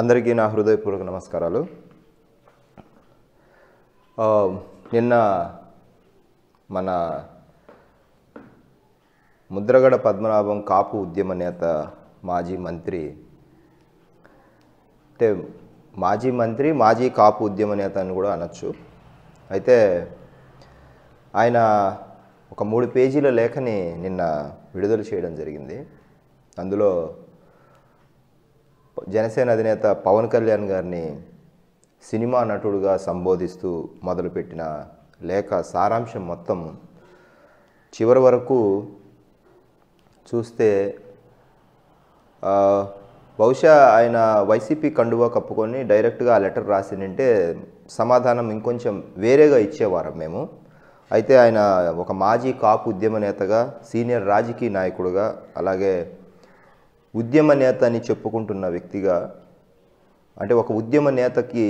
అందరికీ నా హృదయపూర్వక నమస్కారాలు నిన్న మన ముద్రగడ పద్మనాభం కాపు ఉద్యమ నేత మాజీ మంత్రి అంటే మాజీ మంత్రి మాజీ కాపు ఉద్యమ నేత అని కూడా అనొచ్చు అయితే ఆయన ఒక మూడు పేజీల లేఖని నిన్న విడుదల చేయడం జరిగింది అందులో జనసేన అధినేత పవన్ కళ్యాణ్ గారిని సినిమా నటుడుగా సంబోధిస్తూ మొదలుపెట్టిన లేఖ సారాంశం మొత్తం చివరి వరకు చూస్తే బహుశా ఆయన వైసీపీ కండువా కప్పుకొని డైరెక్ట్గా ఆ లెటర్ రాసిందంటే సమాధానం ఇంకొంచెం వేరేగా ఇచ్చేవారం మేము అయితే ఆయన ఒక మాజీ కాపు ఉద్యమ నేతగా సీనియర్ రాజకీయ నాయకుడుగా అలాగే ఉద్యమ నేత అని చెప్పుకుంటున్న వ్యక్తిగా అంటే ఒక ఉద్యమ నేతకి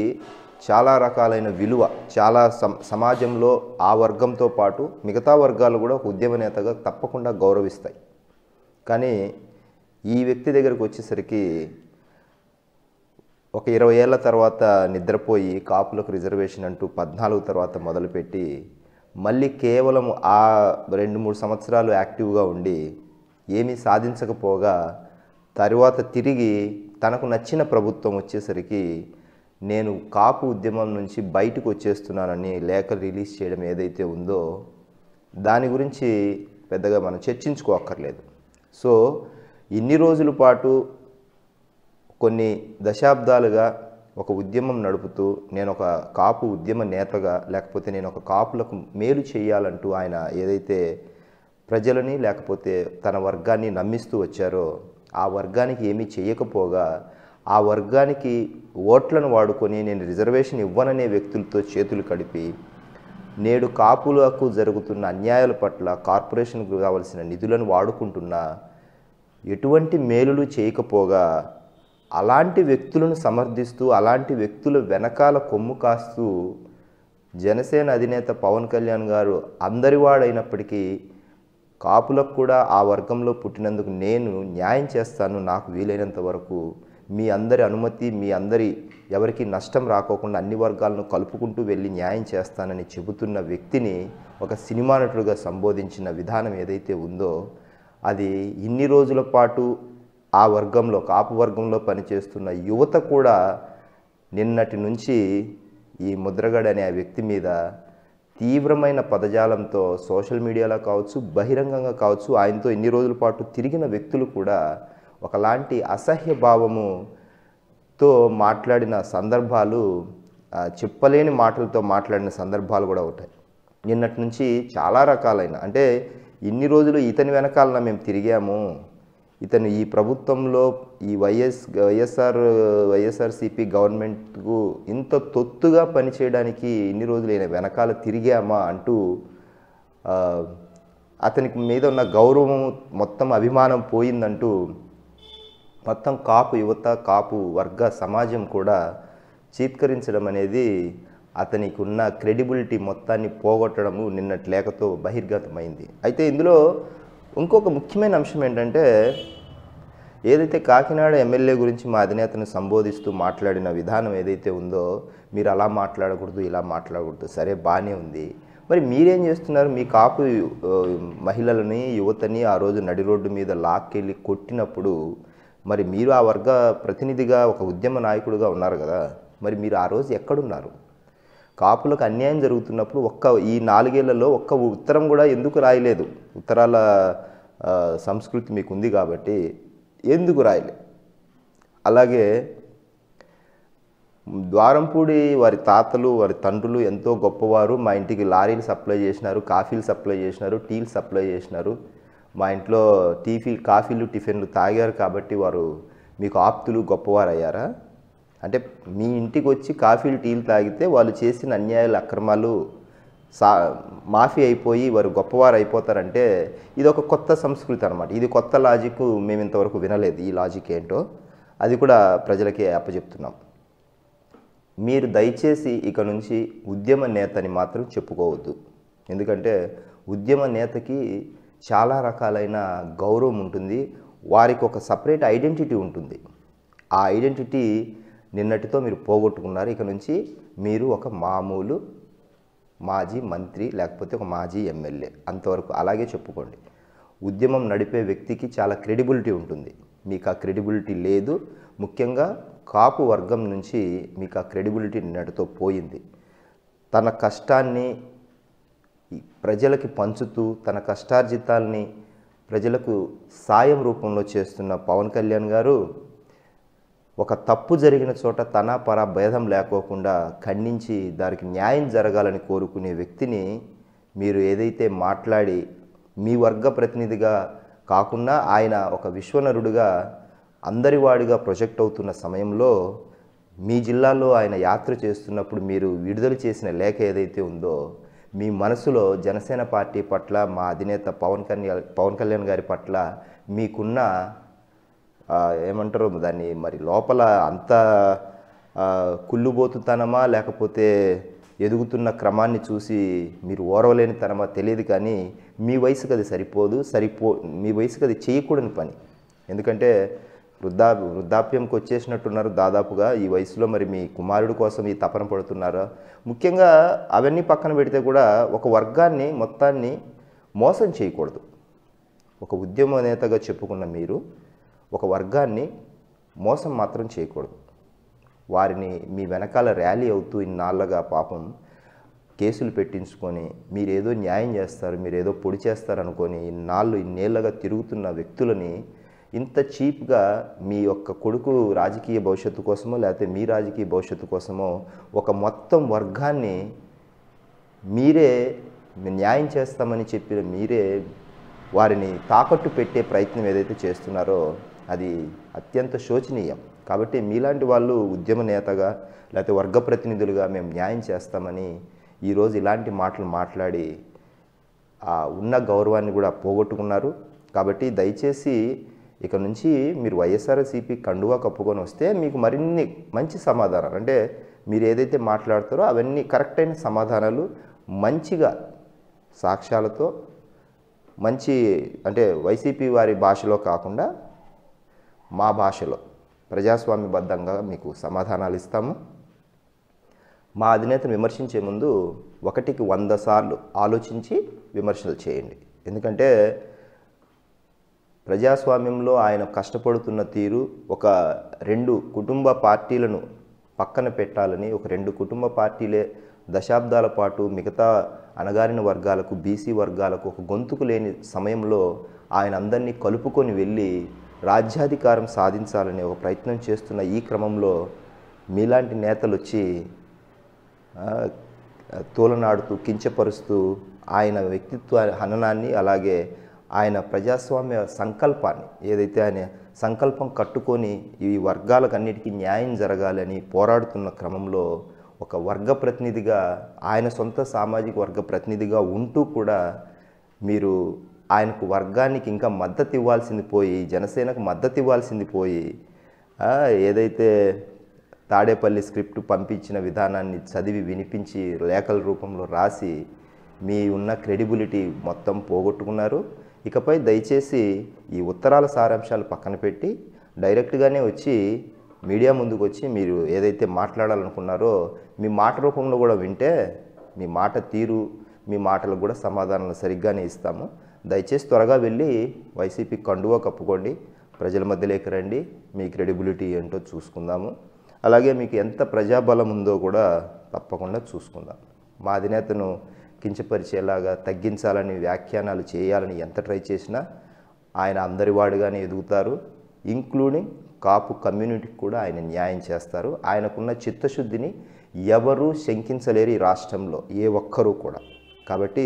చాలా రకాలైన విలువ చాలా సమాజంలో ఆ వర్గంతో పాటు మిగతా వర్గాలు కూడా ఒక ఉద్యమ నేతగా తప్పకుండా గౌరవిస్తాయి కానీ ఈ వ్యక్తి దగ్గరికి వచ్చేసరికి ఒక ఇరవై ఏళ్ళ తర్వాత నిద్రపోయి కాపులకు రిజర్వేషన్ అంటూ పద్నాలుగు తర్వాత మొదలుపెట్టి మళ్ళీ కేవలం ఆ రెండు మూడు సంవత్సరాలు యాక్టివ్గా ఉండి ఏమీ సాధించకపోగా తరువాత తిరిగి తనకు నచ్చిన ప్రభుత్వం వచ్చేసరికి నేను కాపు ఉద్యమం నుంచి బయటకు వచ్చేస్తున్నానని లేఖ రిలీజ్ చేయడం ఏదైతే ఉందో దాని గురించి పెద్దగా మనం చర్చించుకోక్కర్లేదు సో ఇన్ని రోజుల పాటు కొన్ని దశాబ్దాలుగా ఒక ఉద్యమం నడుపుతూ నేను ఒక కాపు ఉద్యమ నేతగా లేకపోతే నేను ఒక కాపులకు మేలు చేయాలంటూ ఆయన ఏదైతే ప్రజలని లేకపోతే తన వర్గాన్ని నమ్మిస్తూ వచ్చారో ఆ వర్గానికి ఏమీ చేయకపోగా ఆ వర్గానికి ఓట్లను వాడుకొని నేను రిజర్వేషన్ ఇవ్వననే వ్యక్తులతో చేతులు కడిపి నేడు కాపులకు జరుగుతున్న అన్యాయాల పట్ల కార్పొరేషన్కు కావలసిన నిధులను వాడుకుంటున్న ఎటువంటి మేలులు చేయకపోగా అలాంటి వ్యక్తులను సమర్థిస్తూ అలాంటి వ్యక్తుల వెనకాల కొమ్ము కాస్తూ జనసేన అధినేత పవన్ కళ్యాణ్ గారు అందరివాడైనప్పటికీ కాపులకు కూడా ఆ వర్గంలో పుట్టినందుకు నేను న్యాయం చేస్తాను నాకు వీలైనంత వరకు మీ అందరి అనుమతి మీ అందరి ఎవరికి నష్టం రాకోకుండా అన్ని వర్గాలను కలుపుకుంటూ వెళ్ళి న్యాయం చేస్తానని చెబుతున్న వ్యక్తిని ఒక సినిమా నటుడుగా సంబోధించిన విధానం ఏదైతే ఉందో అది ఇన్ని రోజుల పాటు ఆ వర్గంలో కాపు వర్గంలో పనిచేస్తున్న యువత కూడా నిన్నటి నుంచి ఈ ముద్రగడ అనే ఆ వ్యక్తి మీద తీవ్రమైన పదజాలంతో సోషల్ మీడియాలో కావచ్చు బహిరంగంగా కావచ్చు ఆయనతో ఎన్ని రోజుల పాటు తిరిగిన వ్యక్తులు కూడా ఒకలాంటి అసహ్య భావముతో మాట్లాడిన సందర్భాలు చెప్పలేని మాటలతో మాట్లాడిన సందర్భాలు కూడా ఉంటాయి నిన్నటి నుంచి చాలా రకాలైన అంటే ఇన్ని రోజులు ఇతని వెనకాలన మేము తిరిగాము ఇతను ఈ ప్రభుత్వంలో ఈ వైఎస్ వైఎస్ఆర్ వైఎస్ఆర్సిపి గవర్నమెంట్కు ఇంత తొత్తుగా పనిచేయడానికి ఇన్ని రోజులైన వెనకాల తిరిగామా అంటూ అతనికి మీద ఉన్న గౌరవం మొత్తం అభిమానం పోయిందంటూ మొత్తం కాపు యువత కాపు వర్గ సమాజం కూడా చీత్కరించడం అనేది అతనికి ఉన్న క్రెడిబిలిటీ మొత్తాన్ని పోగొట్టడము నిన్నట్లేకతో బహిర్గతమైంది అయితే ఇందులో ఇంకొక ముఖ్యమైన అంశం ఏంటంటే ఏదైతే కాకినాడ ఎమ్మెల్యే గురించి మా అధినేతను సంబోధిస్తూ మాట్లాడిన విధానం ఏదైతే ఉందో మీరు అలా మాట్లాడకూడదు ఇలా మాట్లాడకూడదు సరే బాగానే ఉంది మరి మీరేం చేస్తున్నారు మీ కాపు మహిళలని యువతని ఆ రోజు నడి రోడ్డు మీద లాక్కెళ్ళి కొట్టినప్పుడు మరి మీరు ఆ వర్గ ప్రతినిధిగా ఒక ఉద్యమ నాయకుడిగా ఉన్నారు కదా మరి మీరు ఆ రోజు ఎక్కడున్నారు కాపులకు అన్యాయం జరుగుతున్నప్పుడు ఒక్క ఈ నాలుగేళ్లలో ఒక్క ఉత్తరం కూడా ఎందుకు రాయలేదు ఉత్తరాల సంస్కృతి మీకు ఉంది కాబట్టి ఎందుకు రాయలే అలాగే ద్వారంపూడి వారి తాతలు వారి తండ్రులు ఎంతో గొప్పవారు మా ఇంటికి లారీలు సప్లై చేసినారు కాఫీలు సప్లై చేసినారు టీలు సప్లై చేసినారు మా ఇంట్లో టీఫీ కాఫీలు టిఫిన్లు తాగారు కాబట్టి వారు మీకు ఆప్తులు గొప్పవారు అయ్యారా అంటే మీ ఇంటికి వచ్చి కాఫీలు టీలు తాగితే వాళ్ళు చేసిన అన్యాయాలు అక్రమాలు సా మాఫీ అయిపోయి వారు గొప్పవారు అయిపోతారంటే ఇది ఒక కొత్త సంస్కృతి అనమాట ఇది కొత్త లాజిక్ మేము ఇంతవరకు వినలేదు ఈ లాజిక్ ఏంటో అది కూడా ప్రజలకి అప్పచెప్తున్నాం మీరు దయచేసి ఇక నుంచి ఉద్యమ నేతని మాత్రం చెప్పుకోవద్దు ఎందుకంటే ఉద్యమ నేతకి చాలా రకాలైన గౌరవం ఉంటుంది వారికి ఒక సపరేట్ ఐడెంటిటీ ఉంటుంది ఆ ఐడెంటిటీ నిన్నటితో మీరు పోగొట్టుకున్నారు ఇక నుంచి మీరు ఒక మామూలు మాజీ మంత్రి లేకపోతే ఒక మాజీ ఎమ్మెల్యే అంతవరకు అలాగే చెప్పుకోండి ఉద్యమం నడిపే వ్యక్తికి చాలా క్రెడిబిలిటీ ఉంటుంది మీకు ఆ క్రెడిబిలిటీ లేదు ముఖ్యంగా కాపు వర్గం నుంచి మీకు ఆ క్రెడిబిలిటీ నిన్నటితో పోయింది తన కష్టాన్ని ప్రజలకి పంచుతూ తన కష్టార్జితాల్ని ప్రజలకు సాయం రూపంలో చేస్తున్న పవన్ కళ్యాణ్ గారు ఒక తప్పు జరిగిన చోట తన పర భేదం లేకోకుండా ఖండించి దానికి న్యాయం జరగాలని కోరుకునే వ్యక్తిని మీరు ఏదైతే మాట్లాడి మీ వర్గ ప్రతినిధిగా కాకుండా ఆయన ఒక విశ్వనరుడుగా అందరివాడిగా ప్రొజెక్ట్ అవుతున్న సమయంలో మీ జిల్లాలో ఆయన యాత్ర చేస్తున్నప్పుడు మీరు విడుదల చేసిన లేఖ ఏదైతే ఉందో మీ మనసులో జనసేన పార్టీ పట్ల మా అధినేత పవన్ కళ్యాణ్ పవన్ కళ్యాణ్ గారి పట్ల మీకున్న ఏమంటారు దాన్ని మరి లోపల అంత కుళ్ళుబోతుతనమా లేకపోతే ఎదుగుతున్న క్రమాన్ని చూసి మీరు ఓరవలేని తనమా తెలియదు కానీ మీ వయసుకు అది సరిపోదు సరిపో మీ వయసుకు అది చేయకూడని పని ఎందుకంటే వృద్ధా వృద్ధాప్యంకి వచ్చేసినట్టున్నారు దాదాపుగా ఈ వయసులో మరి మీ కుమారుడు కోసం ఈ తపన పడుతున్నారా ముఖ్యంగా అవన్నీ పక్కన పెడితే కూడా ఒక వర్గాన్ని మొత్తాన్ని మోసం చేయకూడదు ఒక ఉద్యమ నేతగా చెప్పుకున్న మీరు ఒక వర్గాన్ని మోసం మాత్రం చేయకూడదు వారిని మీ వెనకాల ర్యాలీ అవుతూ ఇన్నాళ్ళగా పాపం కేసులు పెట్టించుకొని మీరేదో న్యాయం చేస్తారు మీరేదో పొడి చేస్తారు అనుకొని ఇన్నాళ్ళు ఇన్నేళ్ళగా తిరుగుతున్న వ్యక్తులని ఇంత చీప్గా మీ యొక్క కొడుకు రాజకీయ భవిష్యత్తు కోసమో లేకపోతే మీ రాజకీయ భవిష్యత్తు కోసమో ఒక మొత్తం వర్గాన్ని మీరే న్యాయం చేస్తామని చెప్పిన మీరే వారిని తాకట్టు పెట్టే ప్రయత్నం ఏదైతే చేస్తున్నారో అది అత్యంత శోచనీయం కాబట్టి మీలాంటి వాళ్ళు ఉద్యమ నేతగా లేకపోతే వర్గ ప్రతినిధులుగా మేము న్యాయం చేస్తామని ఈరోజు ఇలాంటి మాటలు మాట్లాడి ఆ ఉన్న గౌరవాన్ని కూడా పోగొట్టుకున్నారు కాబట్టి దయచేసి ఇక నుంచి మీరు వైఎస్ఆర్సీపీ కండువా కప్పుకొని వస్తే మీకు మరిన్ని మంచి సమాధానాలు అంటే మీరు ఏదైతే మాట్లాడతారో అవన్నీ కరెక్ట్ అయిన సమాధానాలు మంచిగా సాక్ష్యాలతో మంచి అంటే వైసీపీ వారి భాషలో కాకుండా మా భాషలో ప్రజాస్వామ్యబద్ధంగా మీకు సమాధానాలు ఇస్తాము మా అధినేతను విమర్శించే ముందు ఒకటికి వంద సార్లు ఆలోచించి విమర్శలు చేయండి ఎందుకంటే ప్రజాస్వామ్యంలో ఆయన కష్టపడుతున్న తీరు ఒక రెండు కుటుంబ పార్టీలను పక్కన పెట్టాలని ఒక రెండు కుటుంబ పార్టీలే దశాబ్దాల పాటు మిగతా అణగారిన వర్గాలకు బీసీ వర్గాలకు ఒక గొంతుకు లేని సమయంలో ఆయన అందరినీ కలుపుకొని వెళ్ళి రాజ్యాధికారం సాధించాలని ఒక ప్రయత్నం చేస్తున్న ఈ క్రమంలో మీలాంటి నేతలు వచ్చి తోలనాడుతూ కించపరుస్తూ ఆయన వ్యక్తిత్వ హననాన్ని అలాగే ఆయన ప్రజాస్వామ్య సంకల్పాన్ని ఏదైతే ఆయన సంకల్పం కట్టుకొని ఈ వర్గాలకు అన్నిటికీ న్యాయం జరగాలని పోరాడుతున్న క్రమంలో ఒక వర్గ ప్రతినిధిగా ఆయన సొంత సామాజిక వర్గ ప్రతినిధిగా ఉంటూ కూడా మీరు ఆయనకు వర్గానికి ఇంకా మద్దతు ఇవ్వాల్సింది పోయి జనసేనకు మద్దతు ఇవ్వాల్సింది పోయి ఏదైతే తాడేపల్లి స్క్రిప్ట్ పంపించిన విధానాన్ని చదివి వినిపించి లేఖల రూపంలో రాసి మీ ఉన్న క్రెడిబిలిటీ మొత్తం పోగొట్టుకున్నారు ఇకపై దయచేసి ఈ ఉత్తరాల సారాంశాలు పక్కన పెట్టి డైరెక్ట్గానే వచ్చి మీడియా ముందుకు వచ్చి మీరు ఏదైతే మాట్లాడాలనుకున్నారో మీ మాట రూపంలో కూడా వింటే మీ మాట తీరు మీ మాటలకు కూడా సమాధానాలు సరిగ్గానే ఇస్తాము దయచేసి త్వరగా వెళ్ళి వైసీపీ కండువా కప్పుకోండి ప్రజల మధ్యలోకి రండి మీ క్రెడిబిలిటీ ఏంటో చూసుకుందాము అలాగే మీకు ఎంత ప్రజాబలం ఉందో కూడా తప్పకుండా చూసుకుందాం మా అధినేతను కించపరిచేలాగా తగ్గించాలని వ్యాఖ్యానాలు చేయాలని ఎంత ట్రై చేసినా ఆయన అందరి వాడుగానే ఎదుగుతారు ఇంక్లూడింగ్ కాపు కమ్యూనిటీకి కూడా ఆయన న్యాయం చేస్తారు ఆయనకున్న చిత్తశుద్ధిని ఎవరూ శంకించలేరు ఈ రాష్ట్రంలో ఏ ఒక్కరూ కూడా కాబట్టి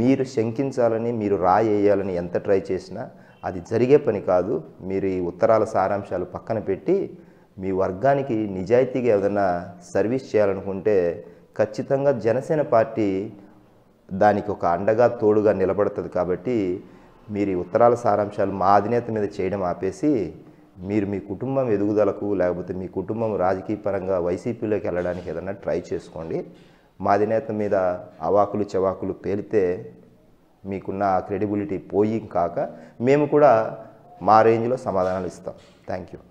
మీరు శంకించాలని మీరు రాయేయాలని ఎంత ట్రై చేసినా అది జరిగే పని కాదు మీరు ఈ ఉత్తరాల సారాంశాలు పక్కన పెట్టి మీ వర్గానికి నిజాయితీగా ఏదైనా సర్వీస్ చేయాలనుకుంటే ఖచ్చితంగా జనసేన పార్టీ దానికి ఒక అండగా తోడుగా నిలబడుతుంది కాబట్టి మీరు ఈ ఉత్తరాల సారాంశాలు మా అధినేత మీద చేయడం ఆపేసి మీరు మీ కుటుంబం ఎదుగుదలకు లేకపోతే మీ కుటుంబం రాజకీయ పరంగా వైసీపీలోకి వెళ్ళడానికి ఏదైనా ట్రై చేసుకోండి మా అధినేత మీద అవాకులు చవాకులు పేలితే మీకున్న క్రెడిబిలిటీ పోయి కాక మేము కూడా మా రేంజ్లో సమాధానాలు ఇస్తాం థ్యాంక్ యూ